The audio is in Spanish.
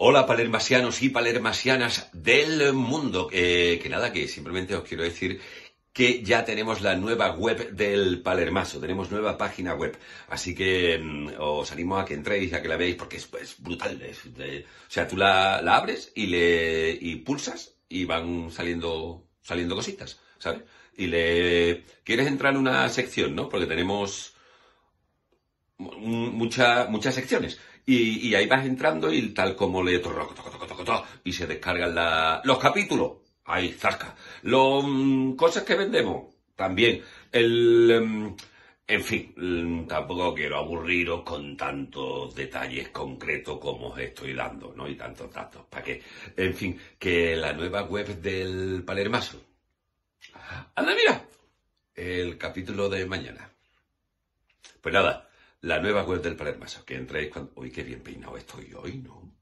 Hola palermasianos y palermasianas del mundo. Eh, que nada, que simplemente os quiero decir que ya tenemos la nueva web del Palermaso, tenemos nueva página web. Así que mm, os animo a que entréis, a que la veáis, porque es, brutal. o sea, tú la, abres y le pulsas y van saliendo, saliendo cositas, ¿sabes? Y le... ¿Quieres entrar en una sección, no? Porque tenemos muchas muchas secciones. Y, y, ahí vas entrando y tal como le toco, y se descargan la, los capítulos. Ahí, zarca Los mm, cosas que vendemos, también. El, em, en fin, mm, tampoco quiero aburriros con tantos detalles concretos como os estoy dando, ¿no? Y tantos datos. ¿Para que En fin, que la nueva web del Palermaso. Anda, mira. El capítulo de mañana. Pues nada, la nueva web del Palermo. Que entréis cuando... Uy, qué bien peinado estoy hoy, ¿no?